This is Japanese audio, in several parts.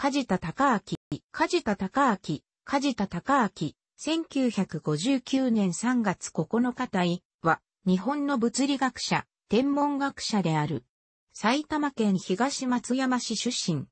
梶田隆明、梶田隆明、梶田隆明、1959年3月9日隊は、日本の物理学者、天文学者である。埼玉県東松山市出身。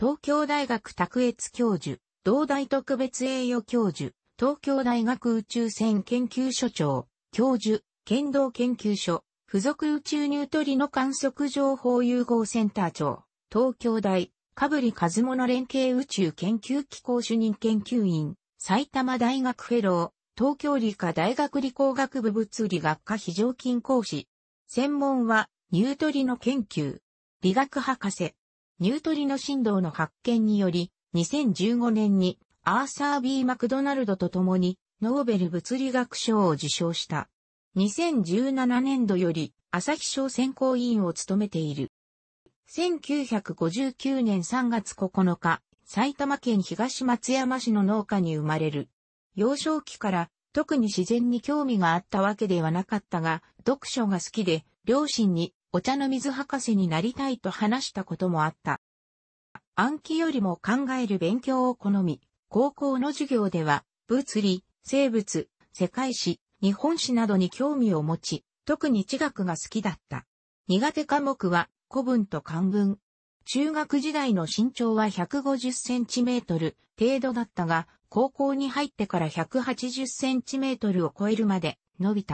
東京大学卓越教授、同大特別栄誉教授、東京大学宇宙船研究所長、教授、剣道研究所、付属宇宙ニュートリノ観測情報融合センター長、東京大かぶりかずもの連携宇宙研究機構主任研究員、埼玉大学フェロー、東京理科大学理工学部物理学科非常勤講師。専門は、ニュートリノ研究。理学博士。ニュートリノ振動の発見により、2015年にアーサー・ B・ マクドナルドと共にノーベル物理学賞を受賞した。2017年度より朝日賞選考委員を務めている。1959年3月9日、埼玉県東松山市の農家に生まれる。幼少期から特に自然に興味があったわけではなかったが、読書が好きで、両親にお茶の水博士になりたいと話したこともあった。暗記よりも考える勉強を好み、高校の授業では、物理、生物、世界史、日本史などに興味を持ち、特に地学が好きだった。苦手科目は古文と漢文。中学時代の身長は150センチメートル程度だったが、高校に入ってから180センチメートルを超えるまで伸びた。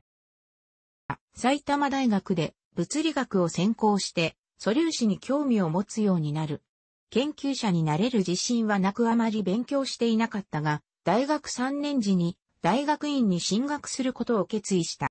埼玉大学で物理学を専攻して、素粒子に興味を持つようになる。研究者になれる自信はなくあまり勉強していなかったが、大学3年時に大学院に進学することを決意した。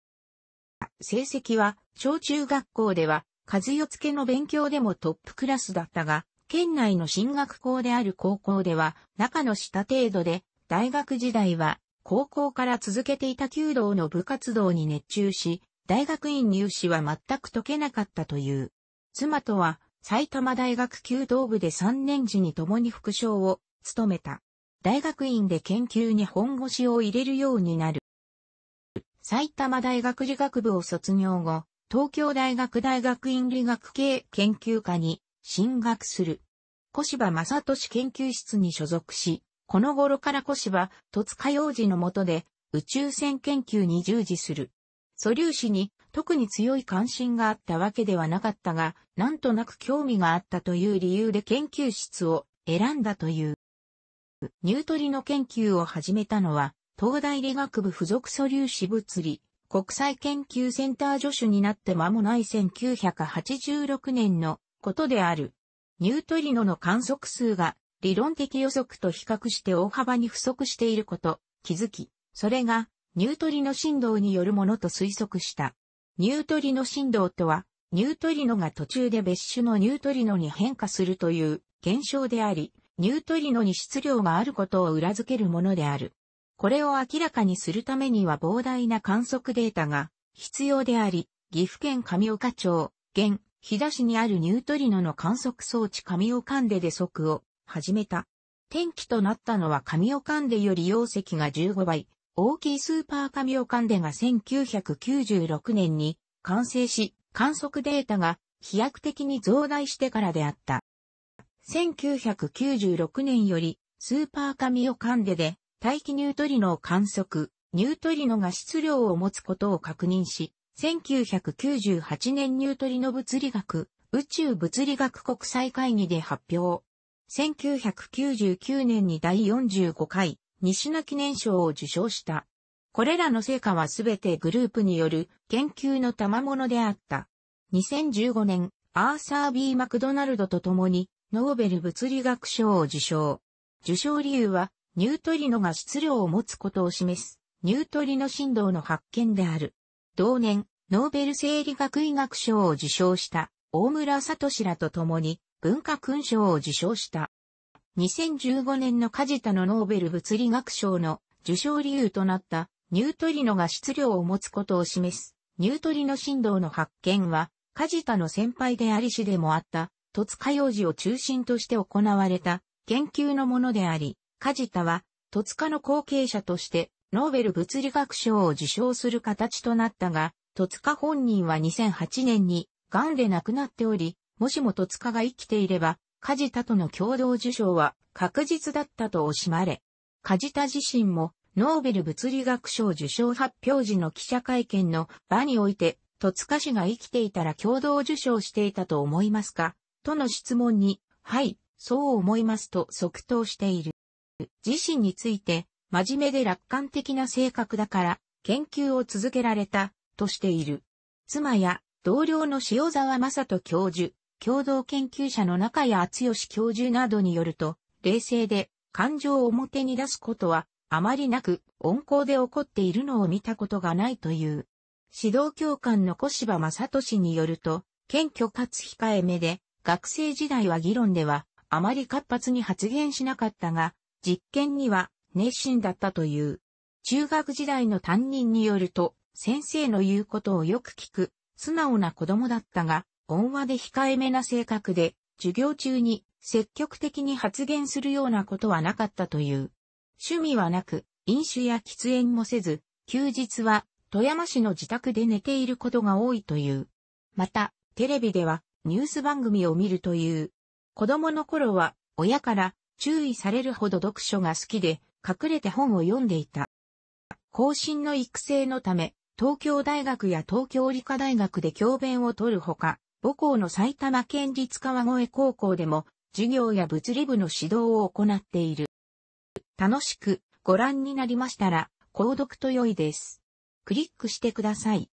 成績は小中学校では数よつけの勉強でもトップクラスだったが、県内の進学校である高校では、中の下程度で、大学時代は、高校から続けていた弓道の部活動に熱中し、大学院入試は全く解けなかったという。妻とは、埼玉大学弓道部で3年時に共に副将を務めた。大学院で研究に本腰を入れるようになる。埼玉大学理学部を卒業後、東京大学大学院理学系研究科に進学する。小芝正俊研究室に所属し、この頃から小芝、戸塚洋二のもとで宇宙船研究に従事する。素粒子に特に強い関心があったわけではなかったが、なんとなく興味があったという理由で研究室を選んだという。ニュートリノ研究を始めたのは、東大理学部附属素粒子物理国際研究センター助手になって間もない1986年のことである。ニュートリノの観測数が理論的予測と比較して大幅に不足していること気づき、それがニュートリノ振動によるものと推測した。ニュートリノ振動とは、ニュートリノが途中で別種のニュートリノに変化するという現象であり、ニュートリノに質量があることを裏付けるものである。これを明らかにするためには膨大な観測データが必要であり、岐阜県上岡町、現、飛騨市にあるニュートリノの観測装置上岡んでで測を始めた。天気となったのは上岡んでより容積が15倍、大きいスーパー上岡んでが1996年に完成し、観測データが飛躍的に増大してからであった。1996年よりスーパー神をんでで大気ニュートリノを観測、ニュートリノが質量を持つことを確認し、1998年ニュートリノ物理学、宇宙物理学国際会議で発表。1999年に第45回、西名記念賞を受賞した。これらの成果はすべてグループによる研究の賜物であった。2015年、アーサー・ B・ マクドナルドと共に、ノーベル物理学賞を受賞。受賞理由は、ニュートリノが質量を持つことを示す、ニュートリノ振動の発見である。同年、ノーベル生理学医学賞を受賞した大村聡らと共に文化勲章を受賞した。2015年の梶田のノーベル物理学賞の受賞理由となったニュートリノが質量を持つことを示すニュートリノ振動の発見は梶田の先輩であり師でもあった戸塚洋二を中心として行われた研究のものであり、梶田は、戸塚の後継者として、ノーベル物理学賞を受賞する形となったが、戸塚本人は2008年に、癌で亡くなっており、もしも戸塚が生きていれば、梶田との共同受賞は確実だったと惜しまれ、梶田自身も、ノーベル物理学賞受賞発表時の記者会見の場において、戸塚氏が生きていたら共同受賞していたと思いますかとの質問に、はい、そう思いますと即答している。自身について、真面目で楽観的な性格だから、研究を続けられた、としている。妻や、同僚の塩沢正人教授、共同研究者の中谷厚義教授などによると、冷静で、感情を表に出すことは、あまりなく、温厚で起こっているのを見たことがないという。指導教官の小柴正俊によると、謙虚かつ控えめで、学生時代は議論では、あまり活発に発言しなかったが、実験には熱心だったという。中学時代の担任によると、先生の言うことをよく聞く、素直な子供だったが、温和で控えめな性格で、授業中に積極的に発言するようなことはなかったという。趣味はなく、飲酒や喫煙もせず、休日は富山市の自宅で寝ていることが多いという。また、テレビではニュース番組を見るという。子供の頃は親から注意されるほど読書が好きで、隠れて本を読んでいた。後進の育成のため、東京大学や東京理科大学で教鞭を取るほか、母校の埼玉県立川越高校でも、授業や物理部の指導を行っている。楽しくご覧になりましたら、購読と良いです。クリックしてください。